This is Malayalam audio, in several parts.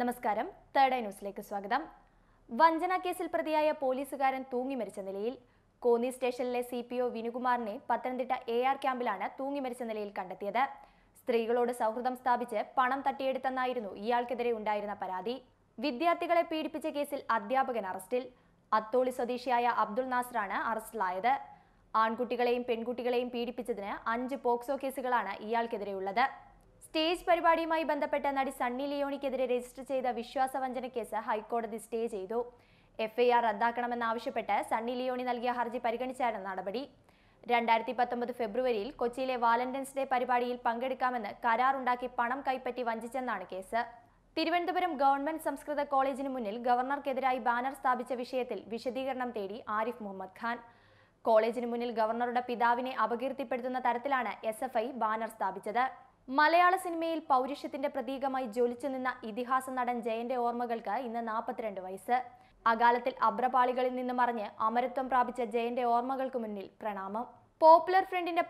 നമസ്കാരം തേർഡ് ഐ ന്യൂസിലേക്ക് സ്വാഗതം വഞ്ചന കേസിൽ പ്രതിയായ പോലീസുകാരൻ തൂങ്ങി മരിച്ച നിലയിൽ കോന്നി സ്റ്റേഷനിലെ സി പി ഒ വിനുകുമാറിനെ പത്തനംതിട്ട എ ആർ ക്യാമ്പിലാണ് തൂങ്ങി മരിച്ച നിലയിൽ കണ്ടെത്തിയത് സ്ത്രീകളോട് സൗഹൃദം സ്ഥാപിച്ച് പണം തട്ടിയെടുത്തെന്നായിരുന്നു ഇയാൾക്കെതിരെ ഉണ്ടായിരുന്ന പരാതി വിദ്യാർത്ഥികളെ പീഡിപ്പിച്ച കേസിൽ അധ്യാപകൻ അറസ്റ്റിൽ അത്തോളി സ്വദേശിയായ അബ്ദുൾ നാസറാണ് അറസ്റ്റിലായത് ആൺകുട്ടികളെയും പെൺകുട്ടികളെയും പീഡിപ്പിച്ചതിന് അഞ്ച് പോക്സോ കേസുകളാണ് ഇയാൾക്കെതിരെയുള്ളത് സ്റ്റേജ് പരിപാടിയുമായി ബന്ധപ്പെട്ട നടി സണ്ണി ലിയോണിക്കെതിരെ രജിസ്റ്റർ ചെയ്ത വിശ്വാസവഞ്ചന കേസ് ഹൈക്കോടതി സ്റ്റേ ചെയ്തു എഫ്ഐആർ റദ്ദാക്കണമെന്നാവശ്യപ്പെട്ട് സണ്ണി ലിയോണി നൽകിയ ഹർജി പരിഗണിച്ചായിരുന്നു നടപടി രണ്ടായിരത്തി പത്തൊമ്പത് ഫെബ്രുവരിയിൽ കൊച്ചിയിലെ വാലന്റൈൻസ് ഡേ പരിപാടിയിൽ പങ്കെടുക്കാമെന്ന് കരാറുണ്ടാക്കി പണം കൈപ്പറ്റി വഞ്ചിച്ചെന്നാണ് കേസ് തിരുവനന്തപുരം ഗവൺമെന്റ് സംസ്കൃത കോളേജിന് മുന്നിൽ ഗവർണർക്കെതിരായി ബാനർ സ്ഥാപിച്ച വിഷയത്തിൽ വിശദീകരണം തേടി ആരിഫ് മുഹമ്മദ് ഖാൻ കോളേജിന് മുന്നിൽ ഗവർണറുടെ പിതാവിനെ അപകീർത്തിപ്പെടുത്തുന്ന തരത്തിലാണ് എസ് ബാനർ സ്ഥാപിച്ചത് മലയാള സിനിമയിൽ പൗരുഷത്തിന്റെ പ്രതീകമായി ജോലിച്ചു നിന്ന ഇതിഹാസ നടൻ ജയന്റെ ഓർമ്മകൾക്ക് ഇന്ന് നാൽപ്പത്തിരണ്ട് വയസ്സ് അകാലത്തിൽ അബ്രപാളികളിൽ നിന്ന് മറിഞ്ഞ് അമരത്വം പ്രാപിച്ച ജയന്റെ ഓർമ്മകൾക്ക് മുന്നിൽ പ്രണാമം പോപ്പുലർ ഫ്രണ്ടിന്റെ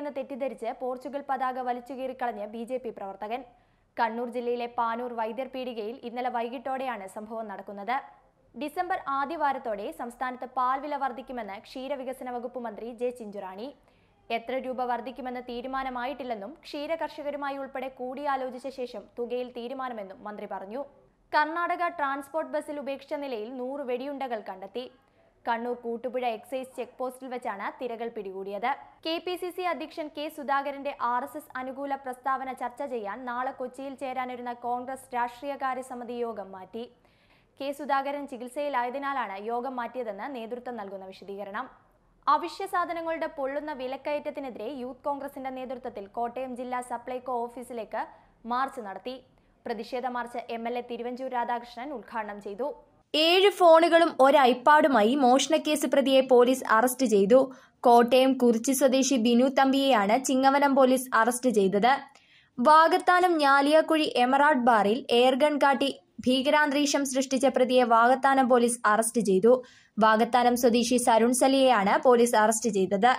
എന്ന് തെറ്റിദ്ധരിച്ച് പോർച്ചുഗൽ പതാക വലിച്ചുകീറിക്കളഞ്ഞ് ബി ജെ പി പ്രവർത്തകൻ കണ്ണൂർ ജില്ലയിലെ പാനൂർ വൈദ്യർ പീടികയിൽ ഇന്നലെ വൈകിട്ടോടെയാണ് സംഭവം നടക്കുന്നത് ഡിസംബർ ആദ്യവാരത്തോടെ സംസ്ഥാനത്ത് പാൽ വില വർദ്ധിക്കുമെന്ന് ക്ഷീരവികസന വകുപ്പ് മന്ത്രി ജെ ചിഞ്ചുറാണി എത്ര രൂപ വർദ്ധിക്കുമെന്ന് തീരുമാനമായിട്ടില്ലെന്നും ക്ഷീര കർഷകരുമായി ഉൾപ്പെടെ കൂടിയാലോചിച്ച ശേഷം തുകയിൽ തീരുമാനമെന്നും മന്ത്രി പറഞ്ഞു കർണാടക ട്രാൻസ്പോർട്ട് ബസ്സിൽ ഉപേക്ഷിച്ച നിലയിൽ നൂറ് വെടിയുണ്ടകൾ കണ്ടെത്തി കണ്ണൂർ കൂട്ടുപുഴ എക്സൈസ് ചെക്ക് പോസ്റ്റിൽ വെച്ചാണ് തിരകൾ പിടികൂടിയത് കെ പി സി സി അധ്യക്ഷൻ കെ സുധാകരന്റെ ആർ എസ് എസ് അനുകൂല പ്രസ്താവന ചർച്ച ചെയ്യാൻ നാളെ കൊച്ചിയിൽ ചേരാനിരുന്ന കോൺഗ്രസ് രാഷ്ട്രീയകാര്യ സമിതി യോഗം മാറ്റി കെ സുധാകരൻ ചികിത്സയിലായതിനാലാണ് യോഗം മാറ്റിയതെന്ന് നേതൃത്വം നൽകുന്ന വിശദീകരണം അവശ്യ സാധനങ്ങളുടെ പൊള്ളുന്ന വിലക്കയറ്റത്തിനെതിരെ യൂത്ത് കോൺഗ്രസിന്റെ നേതൃത്വത്തിൽ കോട്ടയം ജില്ലാ സപ്ലൈകോ ഓഫീസിലേക്ക് മാർച്ച് നടത്തി പ്രതിഷേധ march M L A Thiruvanchoor Radhakrishnan ഉദ്ഘാടനം ചെയ്തു ഏഴ് ഫോണുകളും ഒരു ഐപാഡുമായി മോഷണക്കേസ് പ്രതിയെ പോലീസ് അറസ്റ്റ് ചെയ്തു കോട്ടയം കുറിച്ചി സ്വദേശി ബിനു തമ്പിയെയാണ് ചിങ്ങവനം പോലീസ് അറസ്റ്റ് ചെയ്തത് വാഗത്താനം ഞാലിയാക്കുഴി എമറാഡ് ബാറിൽ എയർഗൺ കാട്ടി ഭീകരാന്തരീക്ഷം സൃഷ്ടിച്ച പ്രതിയെ വാഗത്താനം പോലീസ് അറസ്റ്റ് ചെയ്തു വാഗത്താനം സ്വദേശി സരുൺ സലിയെയാണ് പോലീസ് അറസ്റ്റ് ചെയ്തത്